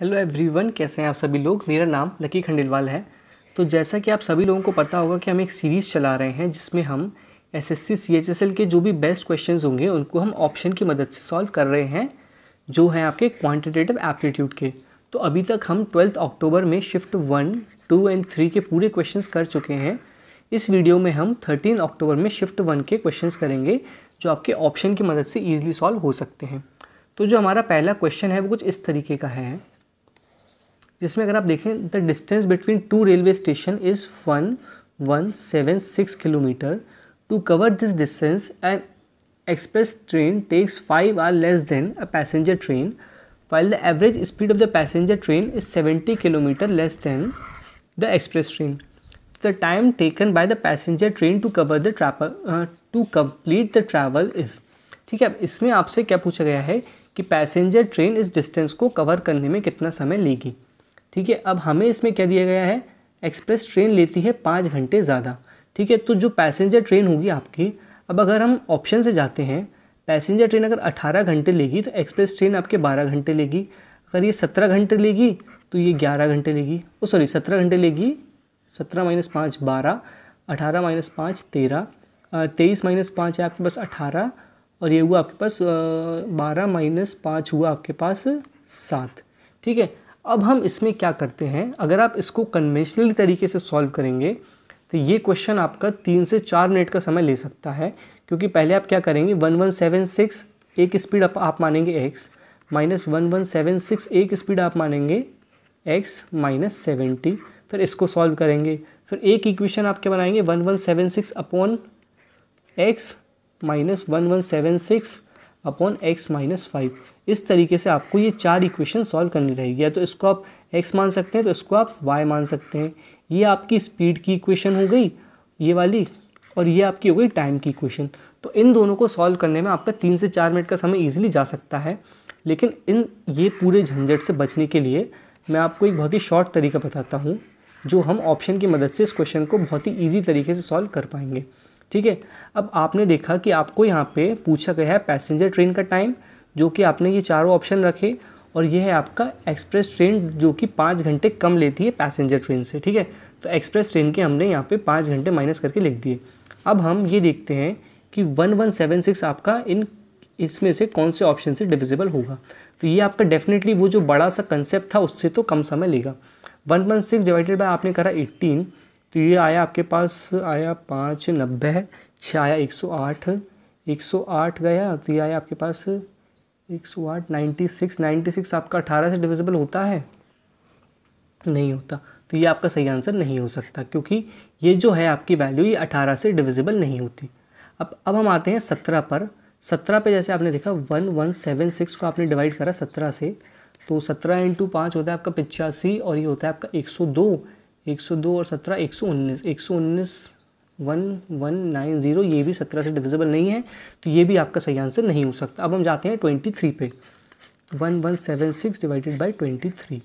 Hello everyone कैसे हैं आप सभी लोग मेरा नाम लकी खंडेलवाल है तो जैसा कि आप सभी लोगों को पता होगा कि हम एक सीरीज़ चला रहे हैं जिसमें हम एसएससी सीएचएसएल के जो भी बेस्ट क्वेश्चंस होंगे उनको हम ऑप्शन की मदद से सॉल्व कर रहे हैं जो हैं आपके क्वांटिटेटिव एप्टीट्यूड के तो अभी तक हम ट्वेल्थ अक्टूबर में shift one two and three के पूरे क्वेश्चन कर चुके हैं इस वीडियो में हम थर्टीन अक्टूबर में शिफ्ट वन के क्वेश्चन करेंगे जो आपके ऑप्शन की मदद से ईजिली सॉल्व हो सकते हैं तो जो हमारा पहला क्वेश्चन है वो कुछ इस तरीके का है जिसमें अगर आप देखें the distance between two railway station is one one seven six kilometre to cover this distance and express train takes five hour less than a passenger train while the average speed of the passenger train is seventy kilometre less than the express train the time taken by the passenger train to cover the travel to complete the travel is ठीक है अब इसमें आपसे क्या पूछा गया है कि पैसेंजर ट्रेन इस डिस्टेंस को कवर करने में कितना समय लेगी ठीक है अब हमें इसमें क्या दिया गया है एक्सप्रेस ट्रेन लेती है पाँच घंटे ज़्यादा ठीक है तो जो पैसेंजर ट्रेन होगी आपकी अब अगर हम ऑप्शन से जाते हैं पैसेंजर ट्रेन अगर 18 घंटे लेगी तो एक्सप्रेस ट्रेन आपके 12 घंटे लेगी अगर ये 17 घंटे लेगी तो ये 11 घंटे लेगी ओ सॉरी 17 घंटे लेगी 17 माइनस पाँच बारह अठारह माइनस पाँच तेरह तेईस माइनस पाँच है आपके पास अठारह और ये हुआ आपके पास बारह माइनस पाँच हुआ आपके पास सात ठीक है अब हम इसमें क्या करते हैं अगर आप इसको कन्वेंशनली तरीके से सॉल्व करेंगे तो ये क्वेश्चन आपका तीन से चार मिनट का समय ले सकता है क्योंकि पहले आप क्या करेंगे वन वन सेवन सिक्स एक स्पीड आप, आप मानेंगे X minus one one seven six एक स्पीड आप मानेंगे एक्स माइनस सेवेंटी फिर इसको सॉल्व करेंगे फिर एक इक्वेशन आप क्या बनाएंगे one one seven six upon X minus one one seven six upon X minus five इस तरीके से आपको ये चार इक्वेशन सॉल्व करनी रहेगी या तो इसको आप एक्स मान सकते हैं तो इसको आप वाई मान सकते हैं ये आपकी स्पीड की इक्वेशन हो गई ये वाली और ये आपकी हो गई टाइम की इक्वेशन तो इन दोनों को सॉल्व करने में आपका तीन से चार मिनट का समय ईजिली जा सकता है लेकिन इन ये पूरे झंझट से बचने के लिए मैं आपको एक बहुत ही शॉर्ट तरीका बताता हूँ जो हम ऑप्शन की मदद से इस क्वेश्चन को बहुत ही ईजी तरीके से सॉल्व कर पाएंगे ठीक है अब आपने देखा कि आपको यहाँ पे पूछा गया है पैसेंजर ट्रेन का टाइम जो कि आपने ये चारों ऑप्शन रखे और ये है आपका एक्सप्रेस ट्रेन जो कि पाँच घंटे कम लेती है पैसेंजर ट्रेन से ठीक है तो एक्सप्रेस ट्रेन के हमने यहाँ पे पाँच घंटे माइनस करके लिख दिए अब हम ये देखते हैं कि वन वन सेवन सिक्स आपका इन इसमें से कौन से ऑप्शन से डिविजिबल होगा तो ये आपका डेफिनेटली वो जो बड़ा सा कंसेप्ट था उससे तो कम समय लेगा one one six divided by आपने करा एट्टीन तो ये आया आपके पास आया पाँच नब्बे छः आया एक सौ आठ एक सौ आठ गया तो ये आया आपके पास एक सौ आठ नाइन्टी सिक्स नाइन्टी सिक्स आपका अठारह से डिविजिबल होता है नहीं होता तो ये आपका सही आंसर नहीं हो सकता क्योंकि ये जो है आपकी वैल्यू ये अठारह से डिविजिबल नहीं होती अब अब हम आते हैं सत्रह पर सत्रह पे जैसे आपने देखा वन वन सेवन सिक्स को आपने डिवाइड करा सत्रह से तो सत्रह इंटू पाँच होता है आपका पिचासी और ये होता है आपका एक सौ दो एक सौ दो और सत्रह एक सौ उन्नीस एक सौ उन्नीस वन वन नाइन ज़ीरो ये भी सत्रह से डिविजिबल नहीं है तो ये भी आपका सही आंसर नहीं हो सकता अब हम जाते हैं ट्वेंटी थ्री पे one one seven six divided by twenty three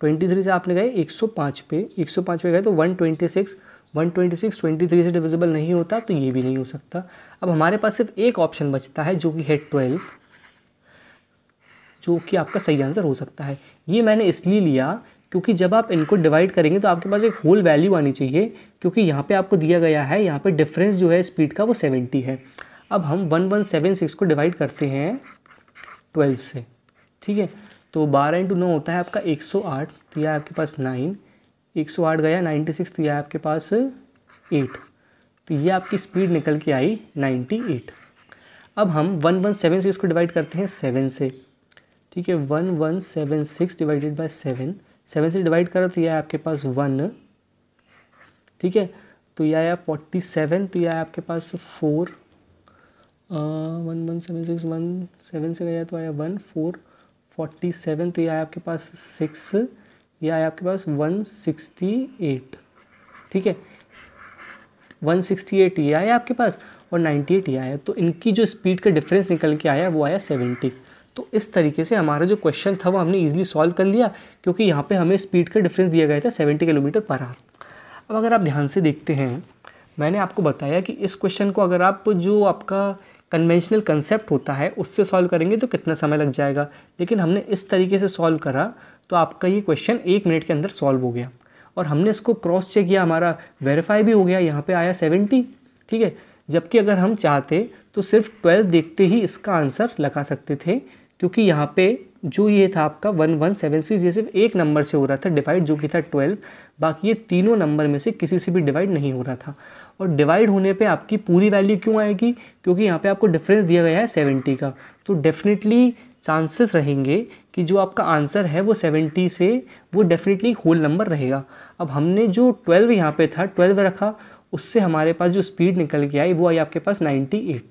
twenty three से आपने गए एक सौ पाँच पे एक सौ पाँच पे गए तो one twenty six one twenty six twenty three से डिविजिबल नहीं होता तो ये भी नहीं हो सकता अब हमारे पास सिर्फ एक ऑप्शन बचता है जो कि है ट्वेल्व जो कि आपका सही आंसर हो सकता है ये मैंने इसलिए लिया क्योंकि जब आप इनको डिवाइड करेंगे तो आपके पास एक होल वैल्यू आनी चाहिए क्योंकि यहाँ पे आपको दिया गया है यहाँ पे डिफरेंस जो है स्पीड का वो 70 है अब हम 1176 को डिवाइड करते हैं 12 से ठीक है तो 12 इंटू नौ होता है आपका 108 तो यह आपके पास 9 108 गया 96 तो यह आपके पास 8 तो ये आपकी स्पीड निकल के आई 98 अब हम 1176 को डिवाइड करते हैं 7 से ठीक है 1176 डिवाइडेड बाय 7 सेवन से डिवाइड करो तो यह है आपके पास वन ठीक है तो यह आया फोर्टी सेवन तो यह आया आपके पास four one one seven six one seven से गया तो आया वन फोर फोर्टी सेवन तो यह आया आपके पास सिक्स यह आया आपके पास वन सिक्सटी एट ठीक है वन सिक्सटी एट ये आया आपके पास और नाइन्टी एट ये आया तो इनकी जो स्पीड का डिफरेंस निकल के आया वो आया सेवेंटी तो इस तरीके से हमारा जो क्वेश्चन था वो हमने ईजिली सॉल्व कर लिया क्योंकि यहाँ पे हमें स्पीड का डिफरेंस दिया गया था 70 किलोमीटर पर आर अब अगर आप ध्यान से देखते हैं मैंने आपको बताया कि इस क्वेश्चन को अगर आप जो आपका कन्वेंशनल कंसेप्ट होता है उससे सॉल्व करेंगे तो कितना समय लग जाएगा लेकिन हमने इस तरीके से सॉल्व करा तो आपका ये क्वेश्चन एक मिनट के अंदर सॉल्व हो गया और हमने इसको क्रॉस चेक किया हमारा वेरीफाई भी हो गया यहाँ पे आया सेवेंटी ठीक है जबकि अगर हम चाहते तो सिर्फ ट्वेल्व देखते ही इसका आंसर लगा सकते थे क्योंकि यहाँ पे जो ये था आपका वन वन सेवन सिक्स ये सिर्फ एक नंबर से हो रहा था डिवाइड जो कि था ट्वेल्व बाकी ये तीनों नंबर में से किसी से भी डिवाइड नहीं हो रहा था और डिवाइड होने पे आपकी पूरी वैल्यू क्यों आएगी क्योंकि यहाँ पे आपको डिफरेंस दिया गया है सेवेंटी का तो डेफिनेटली चांसेस रहेंगे कि जो आपका आंसर है वो सेवेंटी से वो डेफिनेटली होल नंबर रहेगा अब हमने जो ट्वेल्व यहाँ पर था ट्वेल्व रखा उससे हमारे पास जो स्पीड निकल के आई वो आई आपके पास नाइन्टी एट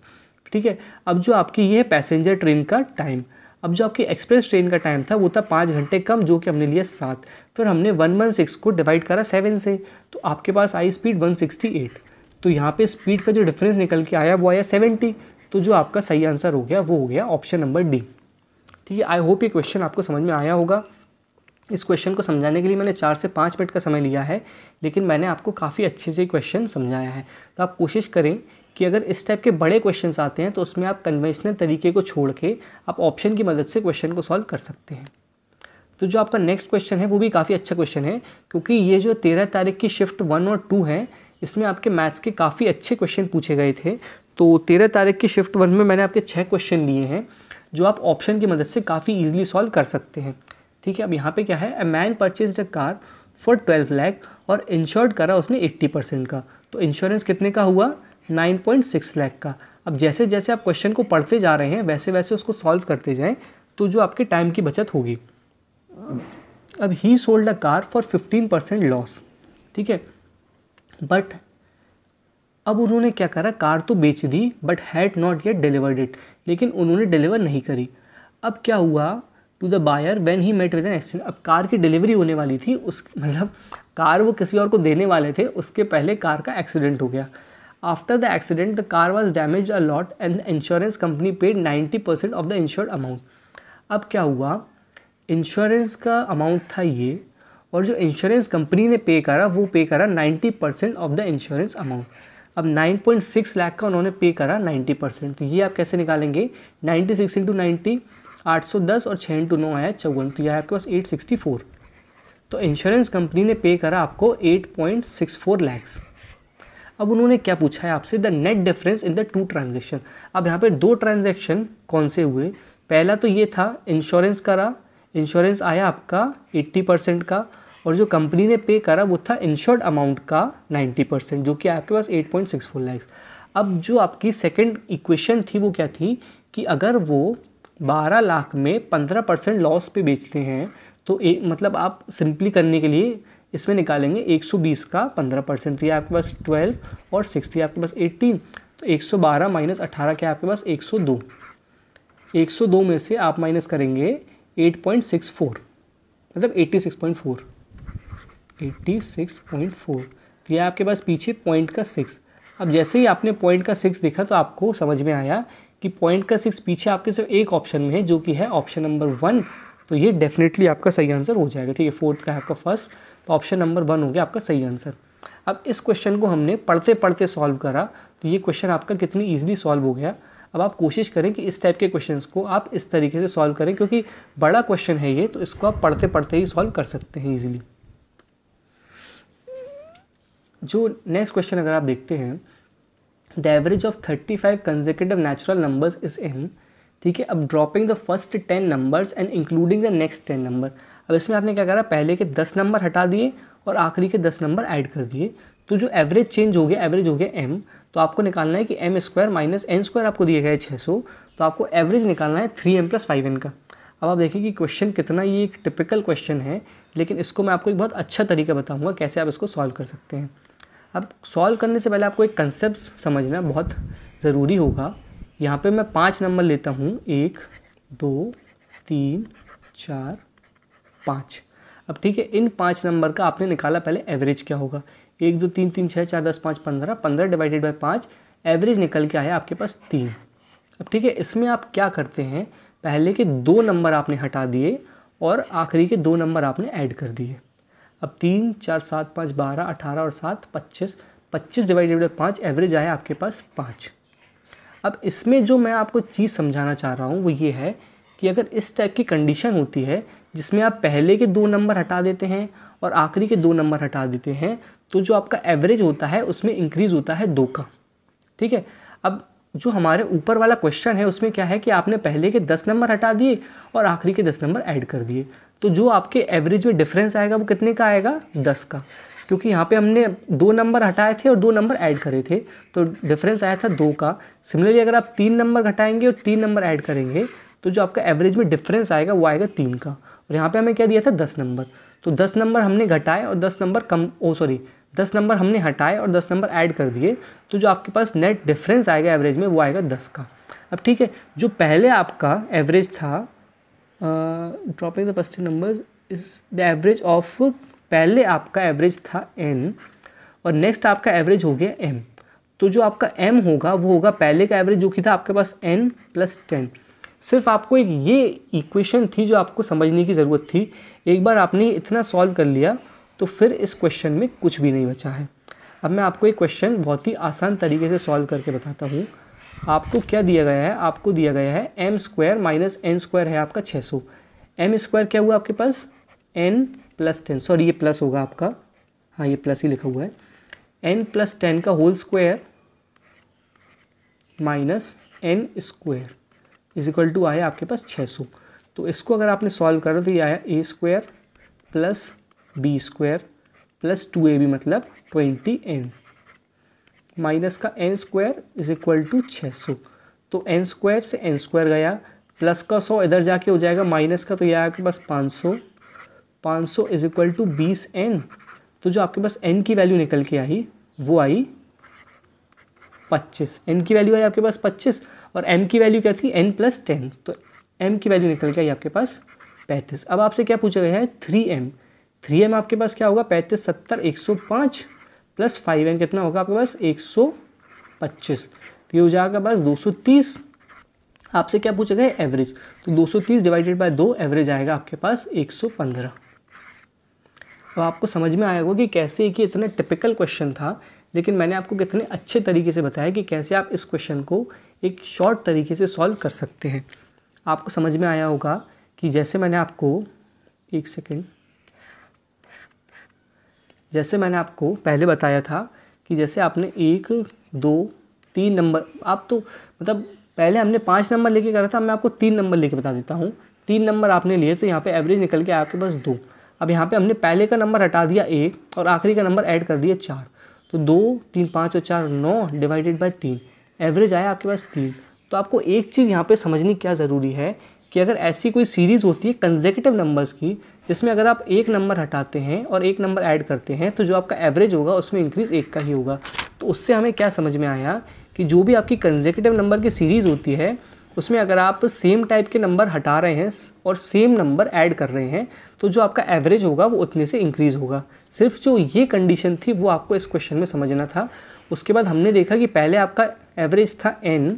ठीक है अब जो आपकी ये है पैसेंजर ट्रेन का टाइम अब जो आपकी एक्सप्रेस ट्रेन का टाइम था वो था पाँच घंटे कम जो कि हमने लिया सात फिर हमने वन वन सिक्स को डिवाइड करा सेवन से तो आपके पास आई स्पीड वन सिक्सटी एट तो यहाँ पे स्पीड का जो डिफरेंस निकल के आया वो आया सेवेंटी तो जो आपका सही आंसर हो गया वो हो गया ऑप्शन नंबर डी ठीक है आई होप ये क्वेश्चन आपको समझ में आया होगा इस क्वेश्चन को समझाने के लिए मैंने चार से पाँच मिनट का समय लिया है लेकिन मैंने आपको काफ़ी अच्छे से क्वेश्चन समझाया है तो आप कोशिश करें कि अगर इस टाइप के बड़े क्वेश्चन आते हैं तो उसमें आप कन्वेंशनल तरीके को छोड़ के आप ऑप्शन की मदद से क्वेश्चन को सॉल्व कर सकते हैं तो जो आपका नेक्स्ट क्वेश्चन है वो भी काफ़ी अच्छा क्वेश्चन है क्योंकि ये जो तेरह तारीख की शिफ्ट वन और टू है इसमें आपके मैथ्स के काफ़ी अच्छे क्वेश्चन पूछे गए थे तो तेरह तारीख की शिफ्ट वन में मैंने आपके छः क्वेश्चन लिए हैं जो आप ऑप्शन की मदद से काफ़ी ईजिली सॉल्व कर सकते हैं ठीक है अब यहाँ पे क्या है a man purchase a car for twelve lakh और इंश्योर्ड करा उसने एट्टी परसेंट का तो इंश्योरेंस कितने का हुआ नाइन पॉइंट सिक्स का अब जैसे जैसे आप क्वेश्चन को पढ़ते जा रहे हैं वैसे वैसे उसको सॉल्व करते जाएं तो जो आपके टाइम की बचत होगी अब he sold a car for fifteen percent loss ठीक है बट अब उन्होंने क्या करा कार तो बेच दी but had not yet delivered it लेकिन उन्होंने डिलीवर नहीं करी अब क्या हुआ to the buyer when he met with an accident अब कार की डिलीवरी होने वाली थी उस मतलब कार वो किसी और को देने वाले थे उसके पहले कार का एक्सीडेंट हो गया After the accident, the car was damaged a lot and the insurance company paid 90% of the insured amount. अब क्या हुआ इंश्योरेंस का अमाउंट था ये और जो इंश्योरेंस कंपनी ने पे करा वो पे करा 90 percent of the insurance amount अब 9.6 लाख का उन्होंने पे करा 90 परसेंट तो ये आप कैसे निकालेंगे 96 सिक्स इंटू नाइन्टी आठ और छः इंटू नौ आया चौवन तो यह आपके पास 864 तो इंश्योरेंस कंपनी ने पे करा आपको 8.64 लैक्स अब उन्होंने क्या पूछा है आपसे the net difference in the two transaction अब यहाँ पे दो ट्रांजेक्शन कौन से हुए पहला तो ये था इंश्योरेंस करा इंश्योरेंस आया आपका 80 परसेंट का और जो कंपनी ने पे करा वो था इंश्योर्ड अमाउंट का 90 परसेंट जो कि आपके पास 8.64 पॉइंट लैक्स अब जो आपकी सेकेंड इक्वेशन थी वो क्या थी कि अगर वो 12 लाख में 15 परसेंट लॉस पे बेचते हैं तो ए, मतलब आप सिंपली करने के लिए इसमें निकालेंगे 120 का 15 परसेंट तो ये आपके पास 12 और सिक्स आपके पास 18 तो 112 माइनस अठारह क्या आपके पास 102 102 में से आप माइनस करेंगे 8.64 मतलब 86.4 86.4 तो ये आपके पास पीछे पॉइंट का सिक्स अब जैसे ही आपने पॉइंट का सिक्स देखा तो आपको समझ में आया कि पॉइंट का सिक्स पीछे आपके सिर्फ एक ऑप्शन में है जो कि है ऑप्शन नंबर वन तो ये डेफिनेटली आपका सही आंसर हो जाएगा ठीक है फोर्थ का है आपका फर्स्ट तो ऑप्शन नंबर वन हो गया आपका सही आंसर अब इस क्वेश्चन को हमने पढ़ते पढ़ते सॉल्व करा तो ये क्वेश्चन आपका कितनी ईजिली सॉल्व हो गया अब आप कोशिश करें कि इस टाइप के क्वेश्चन को आप इस तरीके से सॉल्व करें क्योंकि बड़ा क्वेश्चन है ये तो इसको आप पढ़ते पढ़ते ही सॉल्व कर सकते हैं ईजिली जो नेक्स्ट क्वेश्चन अगर आप देखते हैं the average of thirty five consecutive natural numbers is N ठीक है अब dropping the first ten numbers and including the next ten number अब इसमें आपने क्या करा पहले के दस नंबर हटा दिए और आखिरी के दस नंबर ऐड कर दिए तो जो एवरेज चेंज हो गया एवरेज हो गया एम तो आपको निकालना है कि M square minus N square आपको दिए गए छः सौ तो आपको एवरेज निकालना है three M plus five N का अब आप देखिए कि क्वेश्चन कितना ये एक टिपिकल क्वेश्चन है लेकिन इसको मैं आपको एक बहुत अच्छा तरीका बताऊँगा कैसे आप इसको सॉल्व कर सकते हैं अब सॉल्व करने से पहले आपको एक कंसेप्ट समझना बहुत ज़रूरी होगा यहाँ पर मैं पाँच नंबर लेता हूँ एक दो तीन चार पाँच अब ठीक है इन पाँच नंबर का आपने निकाला पहले एवरेज क्या होगा एक दो तीन तीन छः चार दस पाँच पंद्रह पंद्रह डिवाइडेड बाई पाँच एवरेज निकल के आया आपके पास तीन अब ठीक है इसमें आप क्या करते हैं पहले के दो नंबर आपने हटा दिए और आखिरी के दो नंबर आपने ऐड कर दिए अब तीन चार सात पाँच बारह अठारह और सात पच्चीस पच्चीस डिवाइडेड बाई पाँच एवरेज आया आपके पास पाँच अब इसमें जो मैं आपको चीज़ समझाना चाह रहा हूँ वो ये है कि अगर इस टाइप की कंडीशन होती है जिसमें आप पहले के दो नंबर हटा देते हैं और आखिरी के दो नंबर हटा देते हैं तो जो आपका एवरेज होता है उसमें इंक्रीज़ होता है दो का ठीक है अब जो हमारे ऊपर वाला क्वेश्चन है उसमें क्या है कि आपने पहले के दस नंबर हटा दिए और आखिरी के दस नंबर ऐड कर दिए तो जो आपके एवरेज में डिफरेंस आएगा वो कितने का आएगा दस का क्योंकि यहाँ पे हमने दो नंबर हटाए थे और दो नंबर ऐड करे थे तो डिफरेंस आया था दो का सिमिलरली अगर आप तीन नंबर घटाएंगे और तीन नंबर ऐड करेंगे तो जो आपका एवरेज में डिफरेंस आएगा वो आएगा तीन का और यहाँ पे हमें क्या दिया था दस नंबर तो दस नंबर हमने घटाए और दस नंबर कम ओ सॉरी दस नंबर हमने हटाए और दस नंबर ऐड कर दिए तो जो आपके पास नेट डिफरेंस आएगा एवरेज में वो आएगा दस का अब ठीक है जो पहले आपका एवरेज था dropping the first number the average of पहले आपका एवरेज था एन और नेक्स्ट आपका एवरेज हो गया एम तो जो आपका एम होगा वो होगा पहले का एवरेज जो कि था आपके पास एन प्लस टेन सिर्फ आपको एक ये इक्वेशन थी जो आपको समझने की ज़रूरत थी एक बार आपने इतना सॉल्व कर लिया तो फिर इस क्वेश्चन में कुछ भी नहीं बचा है अब मैं आपको एक क्वेश्चन बहुत ही आसान तरीके से सॉल्व करके बताता हूँ आपको क्या दिया गया है आपको दिया गया है M square minus N square है आपका 600 सौ एम स्क्वायर क्या हुआ आपके पास एन प्लस टेन सॉरी ये प्लस होगा आपका हाँ ये प्लस ही लिखा हुआ है एन प्लस टेन का whole square minus N square is equal to आया आपके पास सौ तो इसको अगर आपने सॉल्व कर तो ये आया A square plus B square plus two A B मतलब ट्वेंटी एन माइनस का N square is equal to छः सौ तो एन स्क्वायर से एन स्क्वायर गया प्लस का सौ इधर जाके हो जाएगा माइनस का तो यह आपके पास पाँच सौ पाँच सौ इज इक्वल टू बीस एन तो जो आपके पास एन की वैल्यू निकल के आई वो आई पच्चीस एन की वैल्यू आई आपके पास पच्चीस और एम की वैल्यू क्या थी एन प्लस टेन तो एम की वैल्यू निकल गई आपके पास पैंतीस अब आपसे क्या पूछा गया है थ्री एम थ्री एम आपके पास क्या होगा पैंतीस सत्तर एक सौ पाँच प्लस फाइव एम कितना होगा आपके पास एक सौ पच्चीस तो ये हो जाएगा पास दो सौ तीस आपसे क्या पूछा गया एवरेज तो 230 डिवाइडेड बाय दो एवरेज आएगा आपके पास 115 अब आपको समझ में आएगा कि कैसे कि इतना टिपिकल क्वेश्चन था लेकिन मैंने आपको कितने अच्छे तरीके से बताया कि कैसे आप इस क्वेश्चन को एक शॉर्ट तरीके से सॉल्व कर सकते हैं आपको समझ में आया होगा कि जैसे मैंने आपको एक सेकेंड जैसे मैंने आपको पहले बताया था कि जैसे आपने एक दो तीन नंबर आप तो मतलब पहले हमने पाँच नंबर लेके करा था मैं आपको तीन नंबर लेके बता देता हूँ तीन नंबर आपने लिए तो यहाँ पे एवरेज निकल के आपके पास दो अब यहाँ पे हमने पहले का नंबर हटा दिया एक और आखिरी का नंबर ऐड कर दिया चार तो दो तीन पाँच और चार नौ डिवाइडेड बाई तीन एवरेज आया आपके पास तीन तो आपको एक चीज़ यहाँ पे समझनी क्या ज़रूरी है कि अगर ऐसी कोई सीरीज़ होती है कंजेकेटिव नंबर्स की जिसमें अगर आप एक नंबर हटाते हैं और एक नंबर ऐड करते हैं तो जो आपका एवरेज होगा उसमें इंक्रीज़ एक का ही होगा तो उससे हमें क्या समझ में आया कि जो भी आपकी कंजेकेटिव नंबर की सीरीज़ होती है उसमें अगर आप सेम टाइप के नंबर हटा रहे हैं और सेम नंबर ऐड कर रहे हैं तो जो आपका एवरेज होगा वो उतने से इंक्रीज़ होगा सिर्फ जो ये कंडीशन थी वो आपको इस क्वेश्चन में समझना था उसके बाद हमने देखा कि पहले आपका एवरेज था एन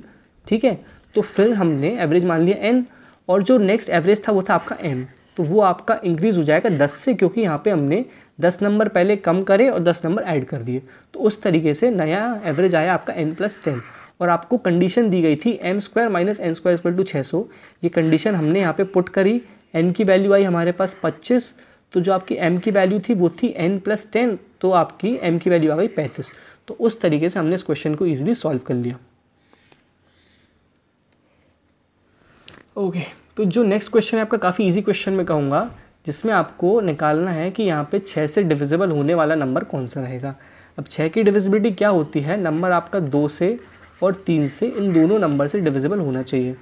ठीक है तो फिर हमने एवरेज मान लिया एन और जो नेक्स्ट एवरेज था वो था आपका एम तो वो आपका इंक्रीज़ हो जाएगा दस से क्योंकि यहाँ पर हमने दस नंबर पहले कम करे और दस नंबर ऐड कर दिए तो उस तरीके से नया एवरेज आया आपका एन प्लस टेन और आपको कंडीशन दी गई थी M square minus N square equal to छः सौ ये कंडीशन हमने यहाँ पे पुट करी एन की वैल्यू आई हमारे पास पच्चीस तो जो आपकी एम की वैल्यू थी वो थी एन प्लस टेन तो आपकी एम की वैल्यू आ गई पैंतीस तो उस तरीके से हमने इस क्वेश्चन को ईजिली सॉल्व कर लिया ओके okay, तो जो नेक्स्ट क्वेश्चन है आपका काफ़ी ईजी क्वेश्चन में कहूँगा जिसमें आपको निकालना है कि यहाँ पे छः से डिविजिबल होने वाला नंबर कौन सा रहेगा अब छः की डिविजिबिलिटी क्या होती है नंबर आपका दो से और तीन से इन दोनों नंबर से डिविजिबल होना चाहिए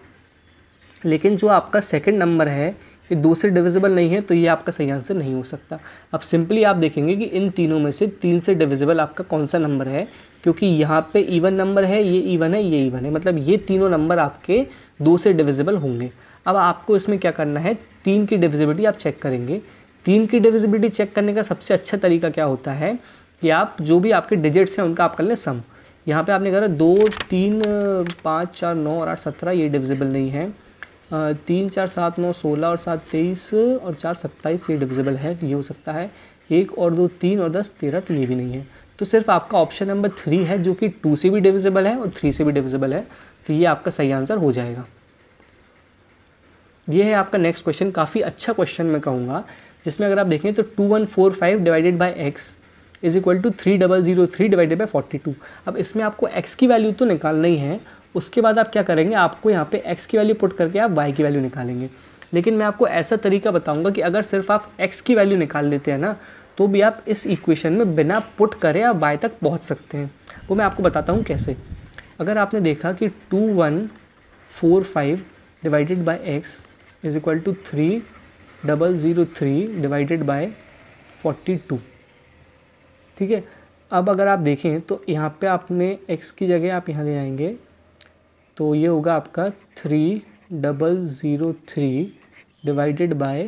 लेकिन जो आपका सेकेंड नंबर है ये दो से डिविजिबल नहीं है तो ये आपका सही आंसर नहीं हो सकता अब सिंपली आप देखेंगे कि इन तीनों में से तीन से डिविजिबल आपका कौन सा नंबर है क्योंकि यहाँ पे इवन नंबर है ये इवन है ये इवन है मतलब ये तीनों नंबर आपके दो से डिविजिबल होंगे अब आपको इसमें क्या करना है तीन की डिविजिबिलिटी आप चेक करेंगे तीन की डिविजिबिलिटी चेक करने का सबसे अच्छा तरीका क्या होता है कि आप जो भी आपके डिजिट्स हैं उनका आप कर लें सम यहाँ पे आपने करा दो तीन पाँच चार नौ और आठ सत्रह ये डिविजिबल नहीं है तीन चार सात नौ सोलह और सात तेईस और चार सत्ताईस ये डिविजिबल है ये हो सकता है एक और दो तीन और दस तेरह तो ये भी नहीं है तो सिर्फ आपका ऑप्शन नंबर थ्री है जो कि टू से भी डिविजिबल है और थ्री से भी डिविजिबल है तो ये आपका सही आंसर हो जाएगा ये है आपका नेक्स्ट क्वेश्चन काफ़ी अच्छा क्वेश्चन मैं कहूँगा जिसमें अगर आप देखें तो two one four five divided by X is equal to three double zero three divided by forty two अब इसमें आपको एक्स की वैल्यू तो निकालना ही है उसके बाद आप क्या करेंगे आपको यहाँ पे एक्स की वैल्यू पुट करके आप वाई की वैल्यू निकालेंगे लेकिन मैं आपको ऐसा तरीका बताऊंगा कि अगर सिर्फ आप एक्स की वैल्यू निकाल लेते हैं ना तो भी आप इस इक्वेशन में बिना पुट करे आप वाई तक पहुँच सकते हैं वो मैं आपको बताता हूँ कैसे अगर आपने देखा कि two one four five divided by X is equal to three double zero three divided by forty two ठीक है अब अगर आप देखें तो यहाँ पे आपने एक्स की जगह आप यहाँ ले आएंगे तो ये होगा आपका three double zero three divided by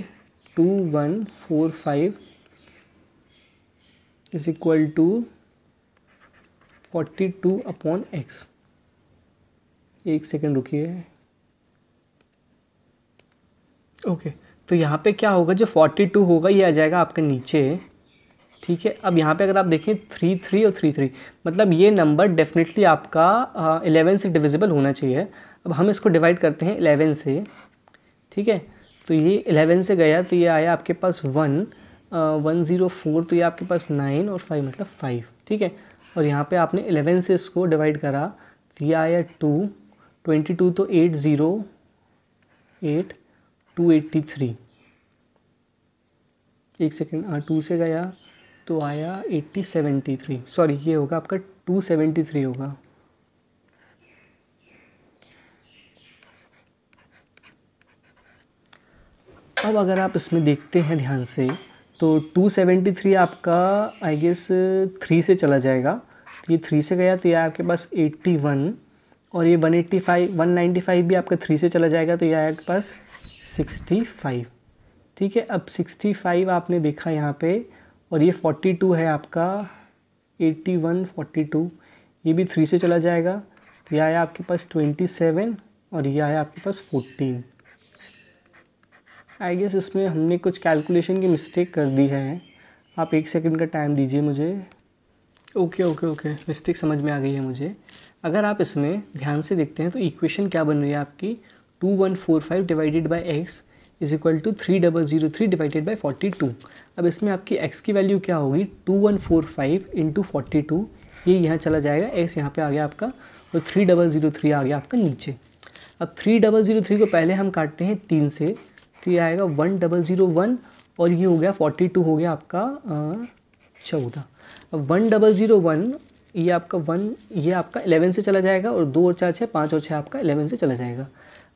two one four five is equal to forty two upon X एक सेकंड रुकिए ओके तो यहाँ पे क्या होगा जो फोर्टी टू होगा ये आ जाएगा आपके नीचे ठीक है अब यहाँ पे अगर आप देखें थ्री थ्री और थ्री थ्री मतलब ये नंबर डेफिनेटली आपका एलेवन से डिविजिबल होना चाहिए अब हम इसको डिवाइड करते हैं एलेवन से ठीक है तो ये एलेवन से गया तो ये आया आपके पास वन वन ज़ीरो फोर तो ये आपके पास नाइन और फाइव मतलब फाइव ठीक है और यहाँ पे आपने एलेवन से इसको डिवाइड करा तो ये आया टू ट्वेंटी टू तो eight zero eight two eighty three एक सेकेंड हाँ टू से गया तो आया एट्टी सेवेंटी थ्री सॉरी ये होगा आपका टू सेवेंटी थ्री होगा अब अगर आप इसमें देखते हैं ध्यान से तो 273 आपका आई गेस थ्री से चला जाएगा तो ये थ्री से गया तो यह आपके पास 81 और ये 185 195 भी आपका थ्री से चला जाएगा तो यह आपके पास 65 ठीक है अब 65 आपने देखा यहाँ पे और ये फोर्टी टू है आपका एट्टी वन फोर्टी टू ये भी थ्री से चला जाएगा तो यह आया आपके पास ट्वेंटी सेवन और यह आया आपके पास फोर्टीन आई गेस इसमें हमने कुछ कैलकुलेशन की मिस्टेक कर दी है आप एक सेकंड का टाइम दीजिए मुझे ओके ओके ओके मिस्टेक समझ में आ गई है मुझे अगर आप इसमें ध्यान से देखते हैं तो इक्वेशन क्या बन रही है आपकी two one four five divided by X is equal to three double zero three divided by forty two अब इसमें आपकी एक्स की वैल्यू क्या होगी two one four five into forty two ये यहाँ चला जाएगा एक्स यहाँ पे आ गया आपका और थ्री डबल ज़ीरो थ्री आ गया आपका नीचे अब थ्री डबल ज़ीरो थ्री को पहले हम काटते हैं तीन से तो ये आएगा वन डबल ज़ीरो वन और ये हो गया फोर्टी टू हो गया आपका चौदह अब वन डबल ज़ीरो वन ये आपका वन ये आपका एलेवन से चला जाएगा और दो और चार छः पाँच और छः आपका एलेवन से चला जाएगा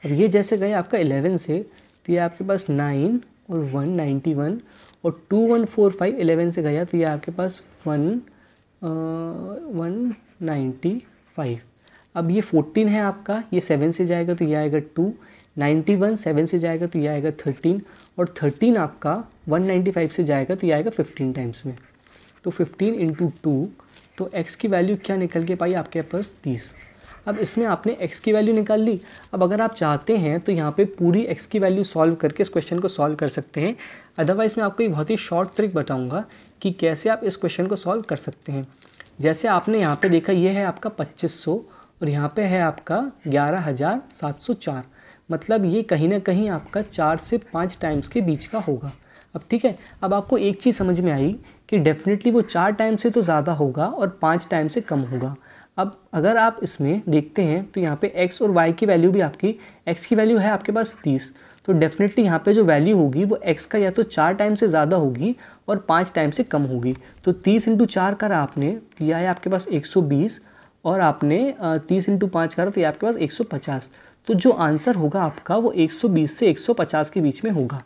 अब ये जैसे गए आपका एलेवन से तो ये आपके पास नाइन और वन नाइन्टी वन और two one four five eleven से गया तो ये आपके पास वन वन नाइन्टी फाइव अब ये फोर्टीन है आपका ये सेवन से जाएगा तो ये आएगा टू नाइन्टी वन सेवन से जाएगा तो ये आएगा थर्टीन और थर्टीन आपका वन नाइन्टी फाइव से जाएगा तो ये आएगा फिफ्टीन टाइम्स में तो फिफ्टीन इंटू टू तो एक्स की वैल्यू क्या निकल के पाई आपके पास तीस अब इसमें आपने एक्स की वैल्यू निकाल ली अब अगर आप चाहते हैं तो यहाँ पे पूरी एक्स की वैल्यू सॉल्व करके इस क्वेश्चन को सॉल्व कर सकते हैं अदरवाइज़ मैं आपको एक बहुत ही शॉर्ट ट्रिक बताऊँगा कि कैसे आप इस क्वेश्चन को सॉल्व कर सकते हैं जैसे आपने यहाँ पर देखा ये है आपका पच्चीस और यहाँ पर है आपका ग्यारह मतलब ये कहीं ना कहीं आपका चार से पाँच टाइम्स के बीच का होगा अब ठीक है अब आपको एक चीज़ समझ में आई कि डेफिनेटली वो चार टाइम से तो ज़्यादा होगा और पाँच टाइम से कम होगा अब अगर आप इसमें देखते हैं तो यहाँ पे x और y की वैल्यू भी आपकी x की वैल्यू है आपके पास 30 तो डेफिनेटली यहाँ पे जो वैल्यू होगी वो x का या तो चार टाइम से ज़्यादा होगी और पाँच टाइम से कम होगी तो 30 इंटू चार कर आपने दिया तो है आपके पास 120 और आपने 30 इंटू पाँच करा तो ये आपके पास 150 तो जो आंसर होगा आपका वो एक से एक के बीच में होगा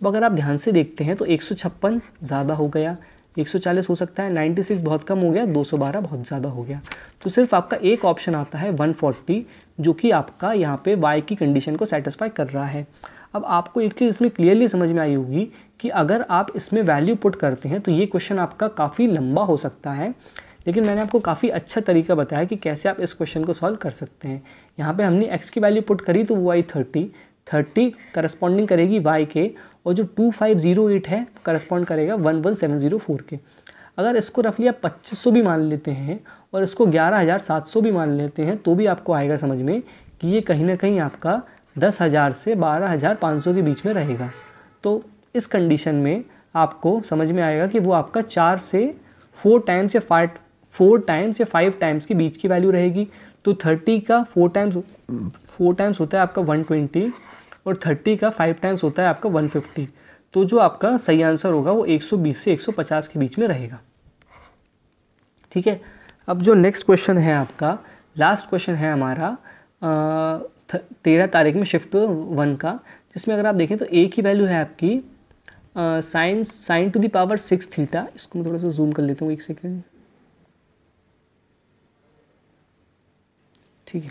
अब अगर आप ध्यान से देखते हैं तो एक ज़्यादा हो गया 140 हो सकता है 96 बहुत कम हो गया 212 बहुत ज़्यादा हो गया तो सिर्फ आपका एक ऑप्शन आता है 140 जो कि आपका यहाँ पे y की कंडीशन को सेटिस्फाई कर रहा है अब आपको एक चीज़ इसमें क्लियरली समझ में आई होगी कि अगर आप इसमें वैल्यू पुट करते हैं तो ये क्वेश्चन आपका काफ़ी लंबा हो सकता है लेकिन मैंने आपको काफ़ी अच्छा तरीका बताया कि कैसे आप इस क्वेश्चन को सॉल्व कर सकते हैं यहाँ पर हमने एक्स की वैल्यू पुट करी तो वो आई थर्टी थर्टी करस्पॉन्डिंग करेगी वाई के और जो टू फाइव ज़ीरो एट है करस्पॉन्ड करेगा one one seven zero four के अगर इसको रफली आप पच्चीस सौ भी मान लेते हैं और इसको ग्यारह हज़ार सात सौ भी मान लेते हैं तो भी आपको आएगा समझ में कि ये कहीं ना कहीं आपका दस हज़ार से बारह हज़ार पाँच सौ के बीच में रहेगा तो इस कंडीशन में आपको समझ में आएगा कि वो आपका चार से फोर टाइम्स या फाइव फोर टाइम्स या फाइव टाइम्स के बीच की वैल्यू रहेगी तो थर्टी का फोर टाइम्स फोर टाइम्स होता है आपका वन ट्वेंटी और थर्टी का फाइव टाइम्स होता है आपका वन फिफ्टी तो जो आपका सही आंसर होगा वो एक सौ बीस से एक सौ पचास के बीच में रहेगा ठीक है अब जो नेक्स्ट क्वेश्चन है आपका लास्ट क्वेश्चन है हमारा तेरह तारीख में शिफ्ट वन का जिसमें अगर आप देखें तो ए की वैल्यू है आपकी sine sine to the power six theta इसको मैं थोड़ा सा जूम कर लेता हूँ एक सेकेंड ठीक है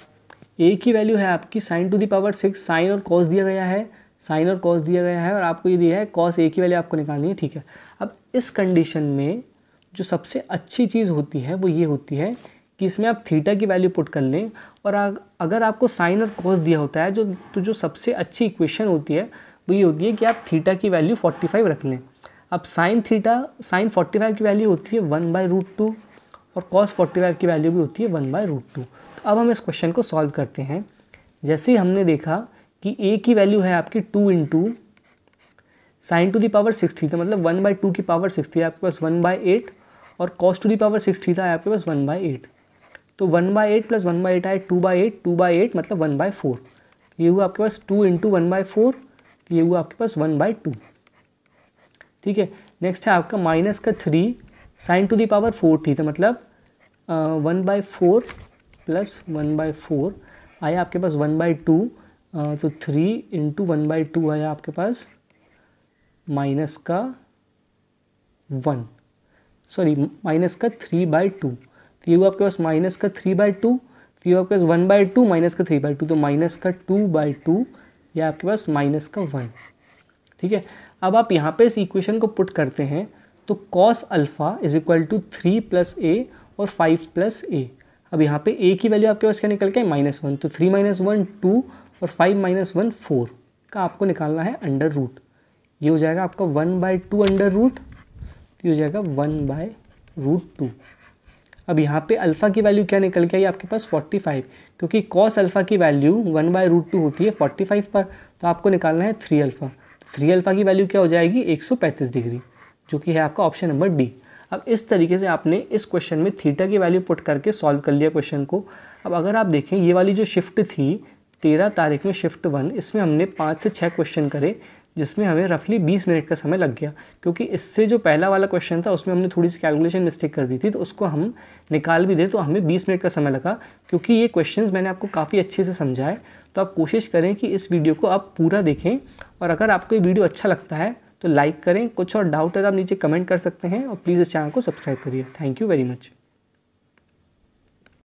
ए की वैल्यू है आपकी sine to the power six sine और कॉस दिया गया है साइन और कॉस दिया गया है और आपको ये दिया है कॉस ए की वैल्यू आपको निकालनी है ठीक है अब इस कंडीशन में जो सबसे अच्छी चीज़ होती है वो ये होती है कि इसमें आप थीटा की वैल्यू पुट कर लें और अगर आपको साइन और कॉस दिया होता है जो तो जो सबसे अच्छी इक्वेशन होती है वो ये होती है कि आप थीटा की वैल्यू 45 रख लें अब साइन थीटा साइन 45 की वैल्यू होती है वन बाय रूट टू और कॉस 45 की वैल्यू भी होती है वन बाय रूट टू तो अब हम इस क्वेश्चन को सॉल्व करते हैं जैसे हमने देखा कि ए की वैल्यू है आपकी टू इंटू साइन टू दावर पावर सिक्स था मतलब वन बाई टू की पावर सिक्स थी आपके पास वन बाई एट और cos to the power six थी था आपके पास वन बाई एट तो one by eight plus one by eight आए two by eight two by eight मतलब वन बाई फोर ये हुआ आपके पास two into one by four ये हुआ आपके पास वन बाई टू ठीक है नेक्स्ट है आपका माइनस का three sine to the power four था मतलब one by four plus one by four आया आपके पास वन बाई टू तो three into one by two आया आपके पास माइनस का वन सॉरी माइनस का थ्री बाई टू तो ये हुआ आपके पास माइनस का थ्री बाई टू तो ये आपके पास वन बाई टू माइनस का थ्री बाई टू तो माइनस का टू बाई टू या आपके पास माइनस का वन ठीक है अब आप यहाँ पे इस इक्वेशन को पुट करते हैं तो cos alpha is equal to three plus A और फाइव प्लस ए अब यहाँ पे ए की वैल्यू आपके पास क्या निकल के माइनस वन तो थ्री माइनस वन टू और फाइव माइनस वन फोर का आपको निकालना है अंडर रूट ये हो जाएगा आपका one by two under root तो ये हो जाएगा वन बाय रूट टू अब यहाँ पे अल्फ़ा की वैल्यू क्या निकल के आई आपके पास फोर्टी फाइव क्योंकि कॉस अल्फ़ा की value one by root two होती है फोर्टी फाइव पर तो आपको निकालना है थ्री अल्फ़ा थ्री अल्फ़ा की वैल्यू क्या हो जाएगी एक सौ पैंतीस डिग्री जो कि है आपका ऑप्शन नंबर डी अब इस तरीके से आपने इस क्वेश्चन में थीटा की वैल्यू पुट करके सॉल्व कर लिया क्वेश्चन को अब अगर आप देखें ये वाली जो शिफ्ट थी तेरह तारीख में शिफ्ट वन इसमें हमने पाँच से छः क्वेश्चन करे जिसमें हमें रफली बीस मिनट का समय लग गया क्योंकि इससे जो पहला वाला क्वेश्चन था उसमें हमने थोड़ी सी कैलकुलेशन मिस्टेक कर दी थी तो उसको हम निकाल भी दें तो हमें बीस मिनट का समय लगा क्योंकि ये क्वेश्चन मैंने आपको काफ़ी अच्छे से समझाए तो आप कोशिश करें कि इस वीडियो को आप पूरा देखें और अगर आपको ये वीडियो अच्छा लगता है तो लाइक करें कुछ और डाउट है तो आप नीचे कमेंट कर सकते हैं और प्लीज़ इस चैनल को सब्सक्राइब करिए थैंक यू वेरी मच